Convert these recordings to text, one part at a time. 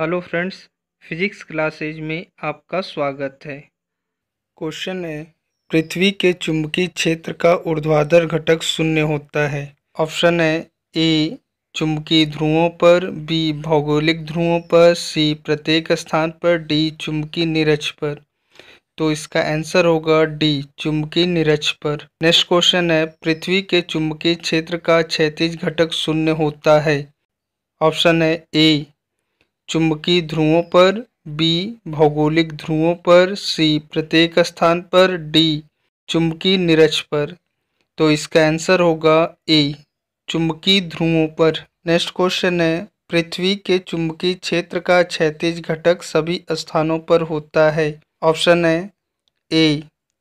hello friends physics classes में आपका स्वागत है क्वेश्चन है पृथ्वी के चुंबकीय क्षेत्र का ऊर्ध्वाधर घटक शून्य होता है ऑप्शन है ए चुंबकीय ध्रुवों पर बी भौगोलिक ध्रुवों पर सी प्रत्येक स्थान पर डी चुंबकीय निरक्ष पर तो इसका आंसर होगा डी चुंबकीय निरक्ष पर नेक्स्ट क्वेश्चन है पृथ्वी के चुंबकीय क्षेत्र का क्षैतिज घटक शून्य होता है ऑप्शन है ए चुंबकीय ध्रुवों पर बी भौगोलिक ध्रुवों पर सी प्रत्येक स्थान पर डी चुंबकीय निरक्ष पर तो इसका आंसर होगा ए चुंबकीय ध्रुवों पर नेक्स्ट क्वेश्चन है पृथ्वी के चुंबकीय क्षेत्र का क्षैतिज घटक सभी स्थानों पर होता है ऑप्शन है ए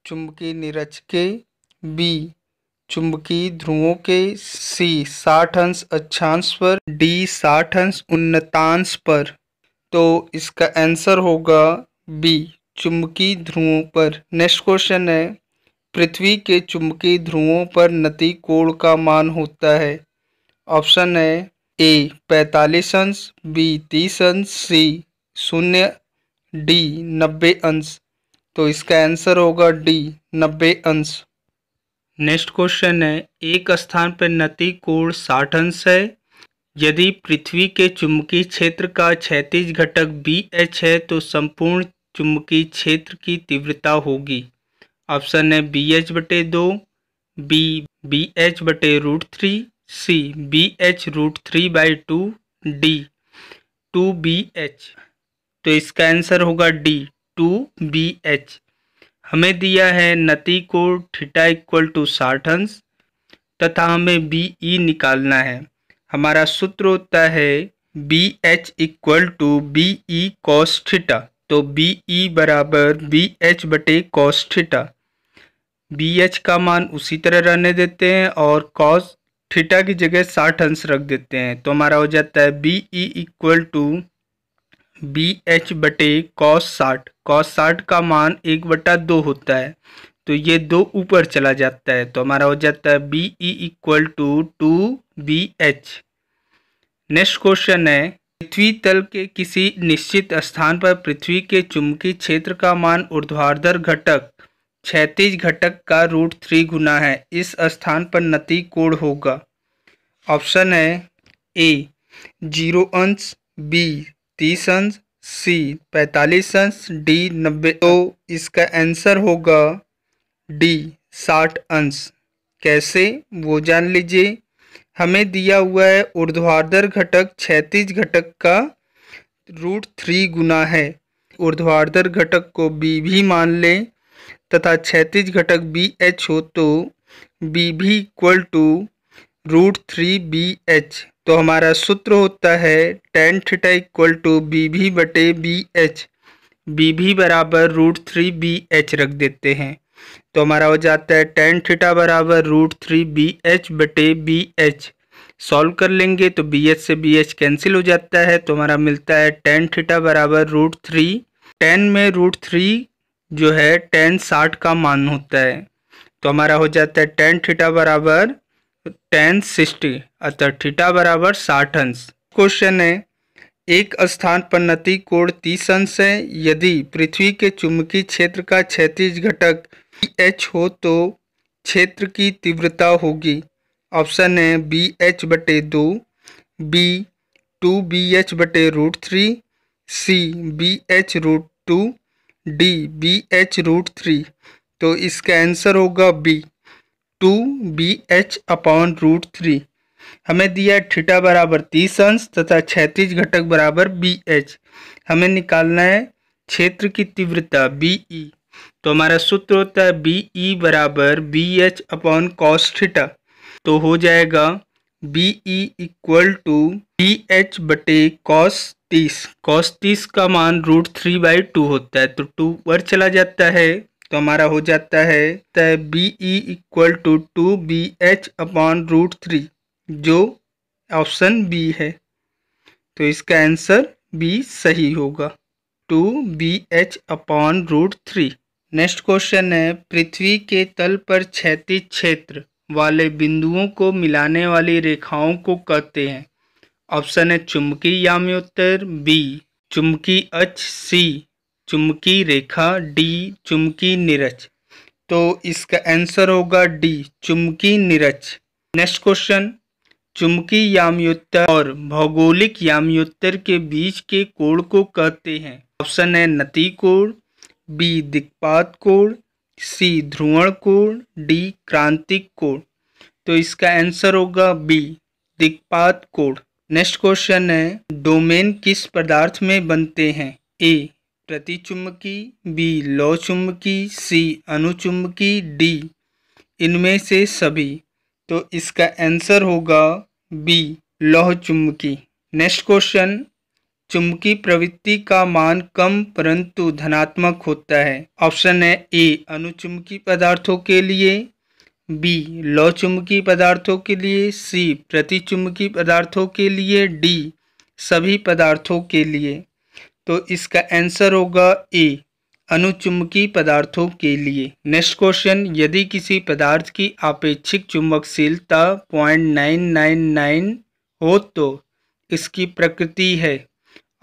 चुंबकीय निरक्ष के बी चुंबकीय ध्रुवों के सी साठ अंश अक्षांश पर डी साठ अंश उन्नतांश पर तो इसका आंसर होगा बी चुंबकीय ध्रुवों पर नेक्स्ट क्वेश्चन है पृथ्वी के चुंबकीय ध्रुवों पर नति कोण का मान होता है ऑप्शन है ए पैंतालीस अंश बी तीस अंश सी शून्य डी नब्बे अंश तो इसका आंसर होगा डी नब्बे अंश नेक्स्ट क्वेश्चन है एक स्थान पर नति कोण साठ अंश है यदि पृथ्वी के चुंबकीय क्षेत्र का क्षैतिज घटक बी एच है तो संपूर्ण चुंबकीय क्षेत्र की तीव्रता होगी ऑप्शन है बी एच बटे दो बी बी एच बटे root three C B H root three by two D two B H तो इसका आंसर होगा डी टू बी एच हमें दिया है नती को थीटा इक्वल टू साठ अंश तथा हमें बी ई e निकालना है हमारा सूत्र होता है B H equal to B E cos theta तो बी ई e बराबर बी एच बटे कॉस थीटा बी एच का मान उसी तरह रहने देते हैं और कॉस थीटा की जगह साठ अंश रख देते हैं तो हमारा हो जाता है B E equal to B H बटे कॉस साठ कॉस साठ का मान एक बटा दो होता है तो ये दो ऊपर चला जाता है तो हमारा हो जाता है B E equal to two B H next question है पृथ्वी तल के किसी निश्चित स्थान पर पृथ्वी के चुंबकीय क्षेत्र का मान ऊर्ध्वाधर घटक क्षैतिज घटक का रूट थ्री गुना है इस स्थान पर नती कोण होगा ऑप्शन है ए जीरो अंश बी तीस अंश सी पैंतालीस अंश डी नब्बे तो इसका आंसर होगा डी साठ अंश कैसे वो जान लीजिए हमें दिया हुआ है ऊर्ध्वाधर घटक क्षैतिज घटक का रूट थ्री गुना है ऊर्ध्वाधर घटक को बी भी मान लें तथा क्षैतिज घटक बी एच हो तो बी भी equal to root three B H तो हमारा सूत्र होता है tan theta equal to B भी बटे बी एच बी भी बराबर रूट थ्री बी एच रख देते हैं तो हमारा हो जाता है टेन थीटा बराबर रूट थ्री बी एच बटे बी एच सॉल्व कर लेंगे तो बी एच से बी एच कैंसिल हो जाता है तो हमारा मिलता है टेन थीटा बराबर रूट थ्री टेन में रूट थ्री जो है टेन साठ का मान होता है तो हमारा हो जाता है टेन थीटा बराबर टेन सिक्सटी अतः थीटा बराबर साठ अंश क्वेश्चन है एक स्थान पर नती कोण तीस अंश है यदि पृथ्वी के चुंबकीय क्षेत्र का क्षैतिज घटक एच हो तो क्षेत्र की तीव्रता होगी ऑप्शन है बी एच बटे दो बी टू बी एच बटे root three C B H root two D B H root three तो इसका आंसर होगा B two B H upon root three हमें दिया थीटा बराबर तीस अंश तथा छैतीस घटक बराबर बी एच हमें निकालना है क्षेत्र की तीव्रता बी ई तो हमारा सूत्र होता है बी ई e बराबर B H upon cos theta तो हो जाएगा B E equal to B H बटे कॉस तीस कॉस तीस का मान रूट थ्री बाई टू होता है तो टू पर चला जाता है तो हमारा हो जाता है B E equal to two B H upon root three जो ऑप्शन बी है तो इसका आंसर बी सही होगा two B H upon root three next question है पृथ्वी के तल पर क्षैतिज क्षेत्र वाले बिंदुओं को मिलाने वाली रेखाओं को कहते हैं ऑप्शन है चुंबकीय याम्योत्तर बी चुंबकीय अच सी चुंबकीय रेखा डी चुंबकीय निरच तो इसका आंसर होगा डी चुंबकीय निरच नेक्स्ट क्वेश्चन चुंबकीय याम्योत्तर और भौगोलिक याम्योत्तर के बीच के कोण को कहते हैं ऑप्शन है नती कोण बी दिक्पात कोण सी ध्रुवण कोण डी क्रांतिक कोण तो इसका आंसर होगा बी दिक्पात कोण नेक्स्ट क्वेश्चन है डोमेन किस पदार्थ में बनते हैं ए प्रतिचुंबकी बी लौ चुंबकी सी अनुचुंबकी डी इनमें से सभी तो इसका आंसर होगा बी लौह चुंबकी नेक्स्ट क्वेश्चन चुंबकीय प्रवृत्ति का मान कम परंतु धनात्मक होता है ऑप्शन है ए अनुचुंबकीय पदार्थों के लिए बी चुंबकीय पदार्थों के लिए सी प्रतिचुंबकीय पदार्थों के लिए डी सभी पदार्थों के लिए तो इसका आंसर होगा ए अनुचुंबकीय पदार्थों के लिए नेक्स्ट क्वेश्चन यदि किसी पदार्थ की आपेक्षिक चुंबकशीलता पॉइंट नाइन नाइन नाइन हो तो इसकी प्रकृति है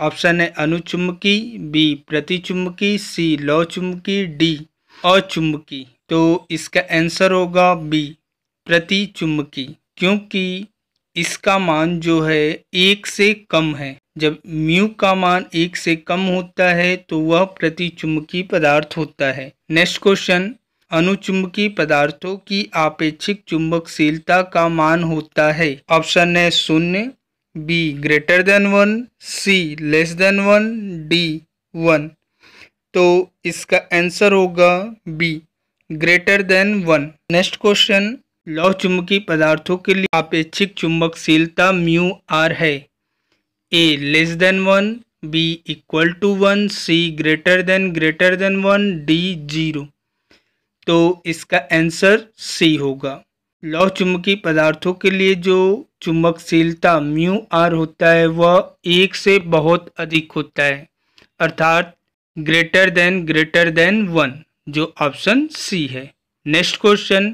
ऑप्शन है अनुचुंबकी बी प्रतिचुंबकी सी लौचुंबकी डी अचुंबकी तो इसका आंसर होगा बी प्रतिचुंबकी क्योंकि इसका मान जो है एक से कम है जब म्यू का मान एक से कम होता है तो वह प्रतिचुंबकी पदार्थ होता है नेक्स्ट क्वेश्चन अनुचुंबकीय पदार्थों की आपेक्षिक चुंबकशीलता का मान होता है ऑप्शन है शून्य B greater than one C less than one D one तो इसका आंसर होगा B greater than one next question लौह चुंबकीय पदार्थों के लिए अपेक्षिक चुंबकशीलता म्यू आर है A less than one B equal to one C greater than greater than one D zero तो इसका आंसर सी होगा लौह चुंबकीय पदार्थों के लिए जो चुंबकशीलता म्यू आर होता है वह एक से बहुत अधिक होता है अर्थात greater than greater than one जो ऑप्शन सी है नेक्स्ट क्वेश्चन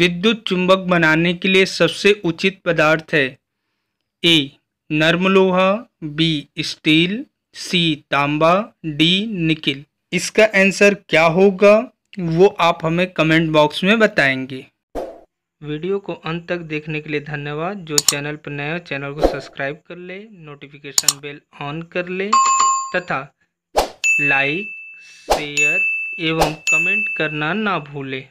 विद्युत चुंबक बनाने के लिए सबसे उचित पदार्थ है ए नर्म लोहा बी स्टील सी तांबा डी निकिल इसका आंसर क्या होगा वो आप हमें कमेंट बॉक्स में बताएंगे वीडियो को अंत तक देखने के लिए धन्यवाद जो चैनल पर नए हो चैनल को सब्सक्राइब कर ले नोटिफिकेशन बेल ऑन कर ले तथा लाइक शेयर एवं कमेंट करना ना भूलें